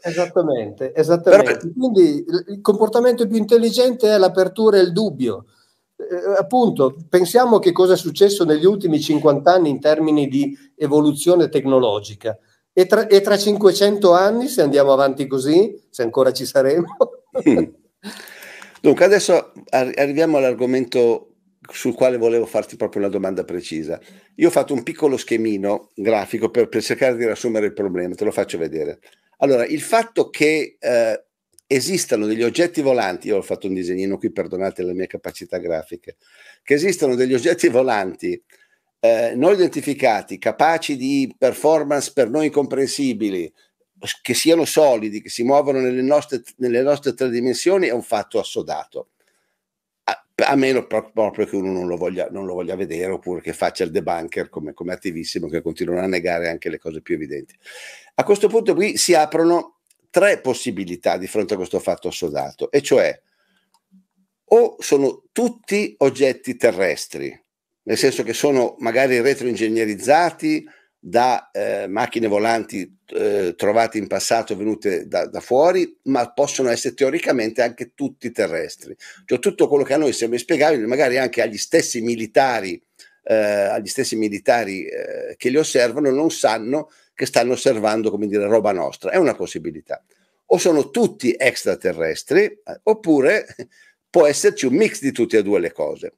Esattamente, esattamente. Però... Quindi il comportamento più intelligente è l'apertura e il dubbio. Eh, eh appunto, pensiamo che cosa è successo negli ultimi 50 anni in termini di evoluzione tecnologica. E tra, e tra 500 anni, se andiamo avanti così, se ancora ci saremo. Dunque, adesso arriviamo all'argomento sul quale volevo farti proprio una domanda precisa. Io ho fatto un piccolo schemino grafico per, per cercare di riassumere il problema, te lo faccio vedere. Allora, il fatto che eh, esistano degli oggetti volanti, io ho fatto un disegnino qui, perdonate le mie capacità grafiche, che esistano degli oggetti volanti eh, non identificati, capaci di performance per noi incomprensibili, che siano solidi, che si muovono nelle nostre, nelle nostre tre dimensioni, è un fatto assodato a meno proprio che uno non lo, voglia, non lo voglia vedere oppure che faccia il debunker come, come attivissimo che continuano a negare anche le cose più evidenti. A questo punto qui si aprono tre possibilità di fronte a questo fatto assodato, e cioè o sono tutti oggetti terrestri, nel senso che sono magari retroingegnerizzati, da eh, macchine volanti eh, trovate in passato venute da, da, fuori, ma possono essere teoricamente anche tutti terrestri. Cioè, tutto quello che a noi sembra inspiegabile, magari anche agli stessi militari, eh, agli stessi militari eh, che li osservano, non sanno che stanno osservando, come dire, roba nostra. È una possibilità. O sono tutti extraterrestri, eh, oppure può esserci un mix di tutte e due le cose.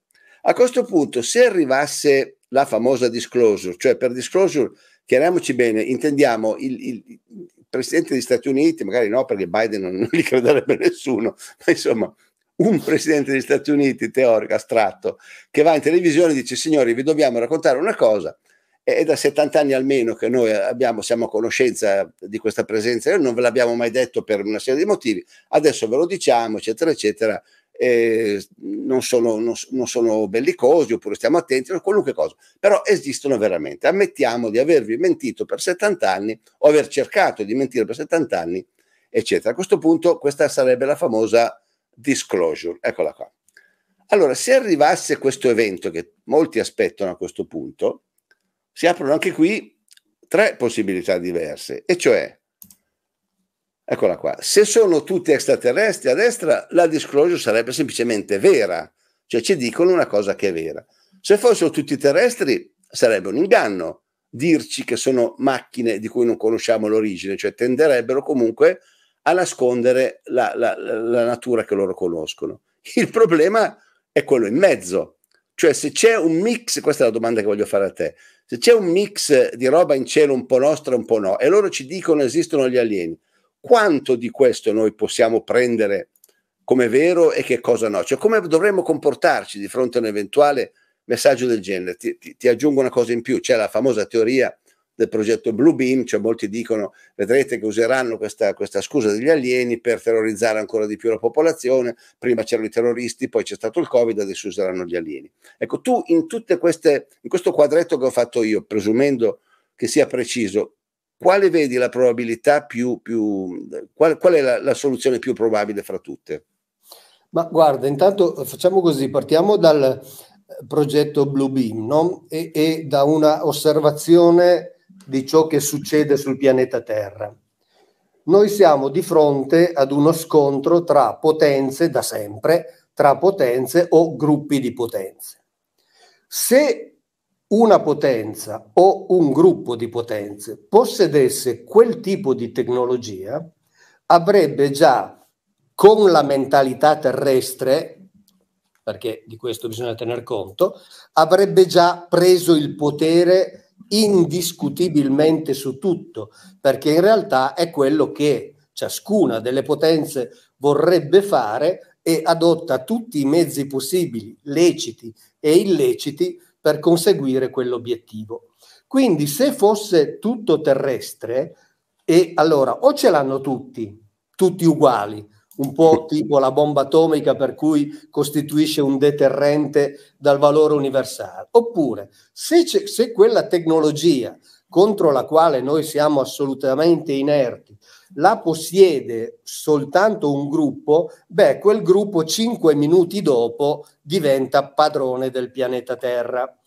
A questo punto, se arrivasse la famosa disclosure, cioè per disclosure, chiariamoci bene, intendiamo il, il, presidente degli Stati Uniti, magari no perché Biden non, non gli crederebbe nessuno, ma insomma un presidente degli Stati Uniti teorico astratto che va in televisione e dice signori vi dobbiamo raccontare una cosa è da 70 anni almeno che noi abbiamo, siamo a conoscenza di questa presenza, noi non ve l'abbiamo mai detto per una serie di motivi, adesso ve lo diciamo, eccetera, eccetera, eh, non, sono, non, non, sono, bellicosi oppure stiamo attenti a qualunque cosa, però esistono veramente. Ammettiamo di avervi mentito per 70 anni o aver cercato di mentire per 70 anni, eccetera. A questo punto questa sarebbe la famosa disclosure, eccola qua. Allora, se arrivasse questo evento che molti aspettano a questo punto, si aprono anche qui tre possibilità diverse, e cioè Eccola qua. Se sono tutti extraterrestri a destra, la disclosure sarebbe semplicemente vera, cioè ci dicono una cosa che è vera. Se fossero tutti terrestri, sarebbe un inganno dirci che sono macchine di cui non conosciamo l'origine, cioè tenderebbero comunque a nascondere la, la, la natura che loro conoscono. Il problema è quello in mezzo, cioè se c'è un mix, questa è la domanda che voglio fare a te, se c'è un mix di roba in cielo un po' nostra, e un po' no, e loro ci dicono esistono gli alieni, quanto di questo noi possiamo prendere come vero e che cosa no? Cioè come dovremmo comportarci di fronte a un eventuale messaggio del genere? Ti, ti, ti aggiungo una cosa in più, c'è la famosa teoria del progetto Blue Beam, cioè molti dicono vedrete che useranno questa, questa, scusa degli alieni per terrorizzare ancora di più la popolazione, prima c'erano i terroristi, poi c'è stato il Covid, adesso useranno gli alieni. Ecco, tu in tutte queste, in questo quadretto che ho fatto io, presumendo che sia preciso, quale vedi la probabilità più, più qual, qual, è la, la, soluzione più probabile fra tutte? Ma guarda, intanto facciamo così, partiamo dal eh, progetto Bluebeam no? e, e da una osservazione di ciò che succede sul pianeta Terra. Noi siamo di fronte ad uno scontro tra potenze da sempre, tra potenze o gruppi di potenze. Se una potenza o un gruppo di potenze possedesse quel tipo di tecnologia, avrebbe già con la mentalità terrestre, perché di questo bisogna tener conto, avrebbe già preso il potere indiscutibilmente su tutto, perché in realtà è quello che ciascuna delle potenze vorrebbe fare e adotta tutti i mezzi possibili, leciti e illeciti, per conseguire quell'obiettivo. Quindi se fosse tutto terrestre, e allora o ce l'hanno tutti, tutti uguali, un po' tipo la bomba atomica per cui costituisce un deterrente dal valore universale, oppure se, se quella tecnologia contro la quale noi siamo assolutamente inerti, la possiede soltanto un gruppo, beh, quel gruppo cinque minuti dopo diventa padrone del pianeta Terra.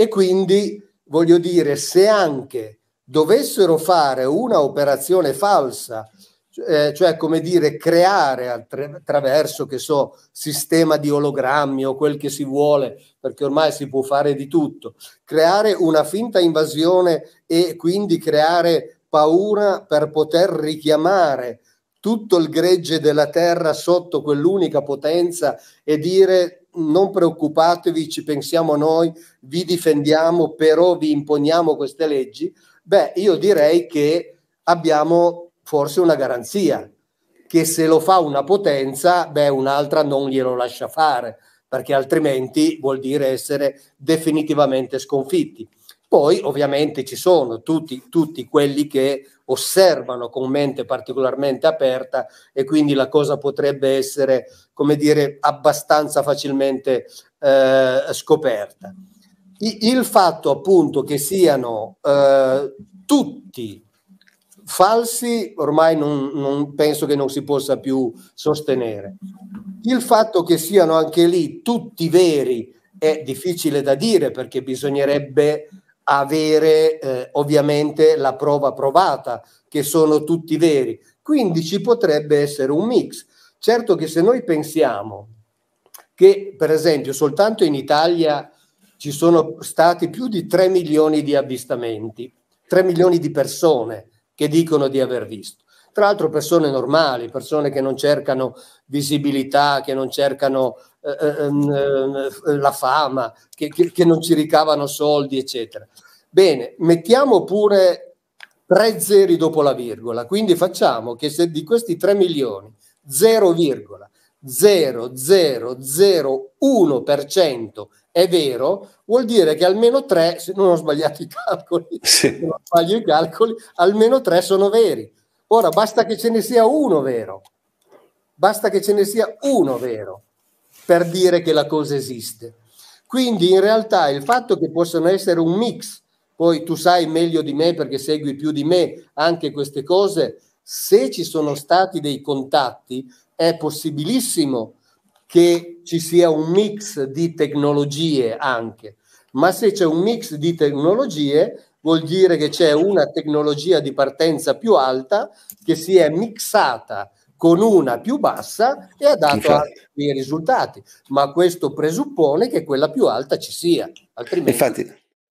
E quindi, voglio dire, se anche dovessero fare una operazione falsa, eh, cioè come dire creare attraverso che so sistema di ologrammi o quel che si vuole perché ormai si può fare di tutto creare una finta invasione e quindi creare paura per poter richiamare tutto il gregge della terra sotto quell'unica potenza e dire non preoccupatevi, ci pensiamo noi, vi difendiamo, però vi imponiamo queste leggi, beh, io direi che abbiamo forse una garanzia, che se lo fa una potenza, beh, un'altra non glielo lascia fare, perché altrimenti vuol dire essere definitivamente sconfitti. Poi ovviamente ci sono tutti, tutti quelli che osservano con mente particolarmente aperta e quindi la cosa potrebbe essere, come dire, abbastanza facilmente eh, scoperta. I, il fatto appunto che siano eh, tutti falsi ormai non, non, penso che non si possa più sostenere. Il fatto che siano anche lì tutti veri è difficile da dire perché bisognerebbe avere eh, ovviamente la prova provata, che sono tutti veri. Quindi ci potrebbe essere un mix. Certo che se noi pensiamo che, per esempio, soltanto in Italia ci sono stati più di 3 milioni di avvistamenti, 3 milioni di persone che dicono di aver visto. Tra l'altro persone normali, persone che non cercano visibilità, che non cercano eh, ehm, eh, la fama, che, che, che non ci ricavano soldi, eccetera. Bene, mettiamo pure tre zeri dopo la virgola, quindi facciamo che se di questi 3 milioni 0,0001% è vero, vuol dire che almeno 3, se non ho sbagliato i calcoli, sì. non sbaglio i calcoli, almeno 3 sono veri. Ora basta che ce ne sia uno vero. Basta che ce ne sia uno vero per dire che la cosa esiste. Quindi in realtà il fatto che possano essere un mix, poi tu sai meglio di me perché segui più di me anche queste cose, se ci sono stati dei contatti è possibilissimo che ci sia un mix di tecnologie anche, ma se c'è un mix di tecnologie vuol dire che c'è una tecnologia di partenza più alta che si è mixata con una più bassa e ha dato altri risultati, ma questo presuppone che quella più alta ci sia, altrimenti... Infatti,